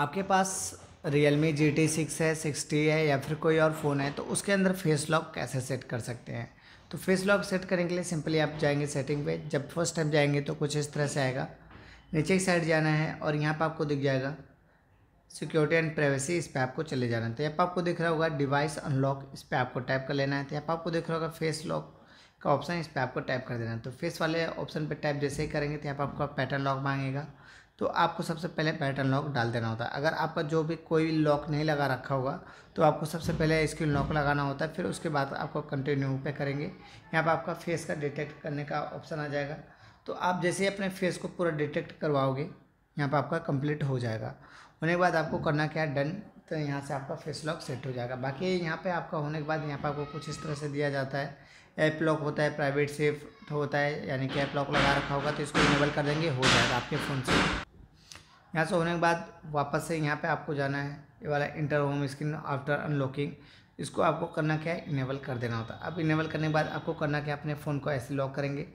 आपके पास Realme G T six है सिक्सटी है या फिर कोई और फ़ोन है तो उसके अंदर फेस लॉक कैसे सेट कर सकते हैं तो फेस लॉक सेट करने के लिए सिंपली आप जाएंगे सेटिंग पे जब फर्स्ट टाइम जाएंगे तो कुछ इस तरह से आएगा नीचे की साइड जाना है और यहाँ पर आपको दिख जाएगा सिक्योरिटी एंड प्राइवेसी इस पर आपको चले जाना है तो यहाँ पर आपको दिख रहा होगा डिवाइस अनलॉक इस पर आपको टाइप कर लेना है तो यहाँ पर आपको दिख रहा होगा फेस लॉक का ऑप्शन इस पर आपको टाइप कर देना है तो फेस वाले ऑप्शन पर टाइप जैसे ही करेंगे तो यहाँ पर आपका पैटर्न लॉक मांगेगा तो आपको सबसे पहले पैटर्न लॉक डाल देना होता है अगर आपका जो भी कोई लॉक नहीं लगा रखा होगा तो आपको सबसे पहले स्क्रीन लॉक लगाना होता है फिर उसके बाद आपको कंटिन्यू पे करेंगे यहाँ पर आपका फेस का डिटेक्ट करने का ऑप्शन आ जाएगा तो आप जैसे ही अपने फेस को पूरा डिटेक्ट करवाओगे यहाँ पर आपका कंप्लीट हो जाएगा होने के बाद आपको करना क्या डन तो यहाँ से आपका फेस लॉक सेट हो जाएगा बाकी यहाँ पे आपका होने के बाद यहाँ पर आपको कुछ इस तरह से दिया जाता है ऐप लॉक होता है प्राइवेट सेफ होता है यानी कि ऐप लॉक लगा रखा होगा तो इसको इनेबल कर देंगे हो जाएगा आपके फ़ोन से यहाँ से होने के बाद वापस से यहाँ पर आपको जाना है ये वाला enter home screen after unlocking इसको आपको करना क्या है इनेबल कर देना होता है अब इनेबल करने के बाद आपको करना क्या अपने फ़ोन को ऐसे लॉक करेंगे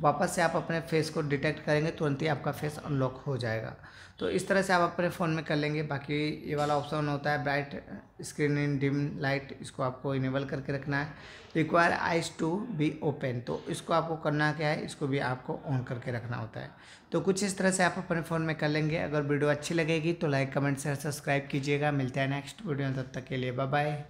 वापस से आप अपने फेस को डिटेक्ट करेंगे तुरंत ही आपका फेस अनलॉक हो जाएगा तो इस तरह से आप अपने फ़ोन में कर लेंगे बाकी ये वाला ऑप्शन होता है bright screen in dim light इसको आपको इनेबल करके रखना है require eyes to be open तो इसको आपको करना क्या है इसको भी आपको ऑन करके रखना होता है तो कुछ इस तरह से आप अपने फ़ोन में कर लेंगे अगर वीडियो अच्छी लगेगी तो लाइक कमेंट शेयर सब्सक्राइब कीजिएगा मिलते हैं नेक्स्ट वीडियो तब तक के लिए बाय